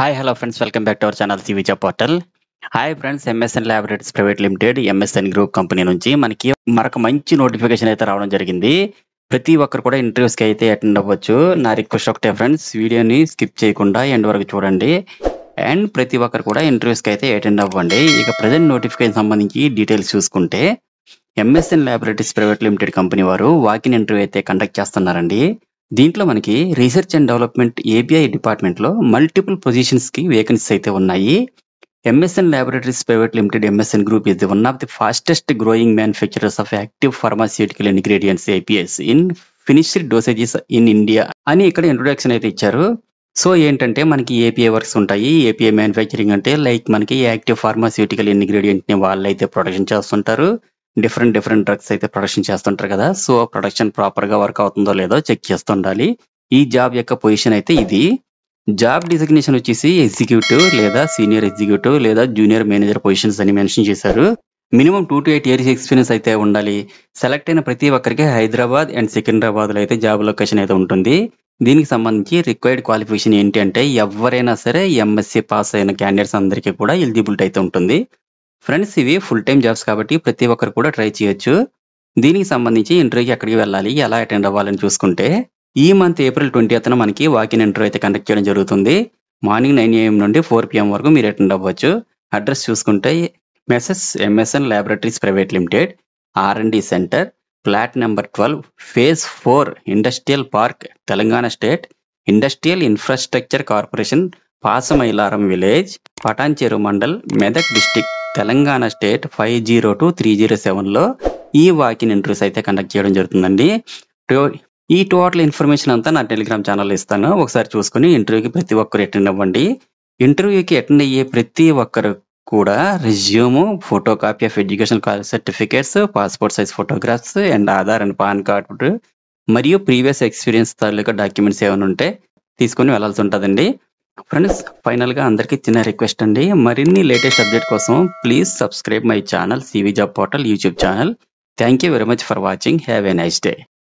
hi hello friends welcome back to our channel సివిజా portal hi friends M S N laboratories private limited M S N group company నుంచి మనకి మరొక మంచి notification అయితే రావడం జరిగింది ప్రతి ఒక్కరు కూడా ఇంటర్వ్యూస్కి అయితే అటెండ్ అవ్వచ్చు నా రిక్వెస్ట్ ఒకటే ఫ్రెండ్స్ వీడియోని స్కిప్ చేయకుండా ఎండ్ వరకు చూడండి అండ్ ప్రతి ఒక్కరు కూడా ఇంటర్వ్యూస్కి అయితే అటెండ్ అవ్వండి ఇక ప్రజెంట్ నోటిఫికేషన్ సంబంధించి డీటెయిల్స్ చూసుకుంటే M S N laboratories private limited company వారు వాకిన్ ఇంటర్వ్యూ అయితే కండక్ట్ చేస్తున్నారండి దీంట్లో మనకి రీసెర్చ్ అండ్ డెవలప్మెంట్ ఏబిఐ డిపార్ట్మెంట్లో మల్టిపుల్ పొజిషన్స్కి వేకెన్సీస్ అయితే ఉన్నాయి M S N laboratories private limited M S N group ఇది one of the fastest growing manufacturers of active pharmaceutical ingredients A P S in finished dosages in India అని ఇక్కడ ఇంట్రొడక్షన్ అయితే ఇచ్చారు సో ఏంటంటే మనకి ఏపీఐ వర్క్స్ ఉంటాయి ఏపీఐ మ్యానుఫ్యాక్చరింగ్ అంటే లైక్ మనకి యాక్టివ్ ఫార్మాస్యూటికల్ ఇంగ్రీడియంట్ని వాళ్ళైతే ప్రొడక్షన్ చేస్తుంటారు డిఫరెంట్ డిఫరెంట్ డ్రగ్స్ అయితే ప్రొడక్షన్ చేస్తుంటారు కదా సో ప్రొడక్షన్ ప్రాపర్ గా వర్క్ అవుతుందో లేదో చెక్ చేస్తుండాలి ఈ జాబ్ యొక్క పొజిషన్ అయితే ఇది జాబ్ డిజిగ్నేషన్ వచ్చేసి ఎగ్జిక్యూటివ్ లేదా సీనియర్ ఎగ్జిక్యూటివ్ లేదా జూనియర్ మేనేజర్ పొజిషన్స్ అని మెన్షన్ చేశారు minimum two to eight years experience అయితే ఉండాలి సెలెక్ట్ అయిన ప్రతి ఒక్కరికి హైదరాబాద్ అండ్ సికింద్రాబాద్ లో అయితే జాబ్ లొకేషన్ అయితే ఉంటుంది దీనికి సంబంధించి రిక్వైర్డ్ క్వాలిఫికేషన్ ఏంటి అంటే ఎవరైనా సరే ఎంఎస్సీ పాస్ అయిన క్యాండిడేట్స్ అందరికీ కూడా ఎలిజిబిలిటీ అయితే ఉంటుంది ఫ్రెండ్స్ ఇవి ఫుల్ టైం జాబ్స్ కాబట్టి ప్రతి ఒక్కరు కూడా ట్రై చేయొచ్చు దీనికి సంబంధించి ఇంటర్వ్యూకి ఎక్కడికి వెళ్ళాలి ఎలా అటెండ్ అవ్వాలని చూసుకుంటే ఈ మంత్ ఏప్రిల్ ట్వంటీ అతను మనకి వాకింగ్ ఇంటర్వ్యూ అయితే కండక్ట్ చేయడం జరుగుతుంది మార్నింగ్ నైన్ ఏఎం నుండి ఫోర్ పిఎం వరకు మీరు అటెండ్ అవ్వచ్చు అడ్రస్ చూసుకుంటే messrs M S N laboratories private limited R and D centre flat number twelve phase four industrial park Telangana state industrial infrastructure corporation Pasamailaram village Patancheru mandal Medak district Telangana state five zero two three zero సెవెన్లో ఈ walk-in interviews అయితే conduct చేయడం జరుగుతుందండి ఈ total information అంతా నా Telegram channel ఇస్తాను ఒకసారి చూసుకుని ఇంటర్వ్యూకి ప్రతి ఒక్కరు అటెండ్ అవ్వండి ఇంటర్వ్యూకి అటెండ్ అయ్యే ప్రతి ఒక్కరు కూడా resume photo copy of education certificates passport size photographs and Aadhaar and PAN card మరియు ప్రీవియస్ ఎక్స్పీరియన్స్ తాలూకా డాక్యుమెంట్స్ ఏమైనా ఉంటే తీసుకుని వెళ్లాల్సి ఉంటుందండి ఫ్రెండ్స్ ఫైనల్గా అందరికీ చిన్న రిక్వెస్ట్ అండి మరిన్ని లేటెస్ట్ అప్డేట్ కోసం please subscribe my channel C V job portal YouTube channel thank you very much for watching have a nice day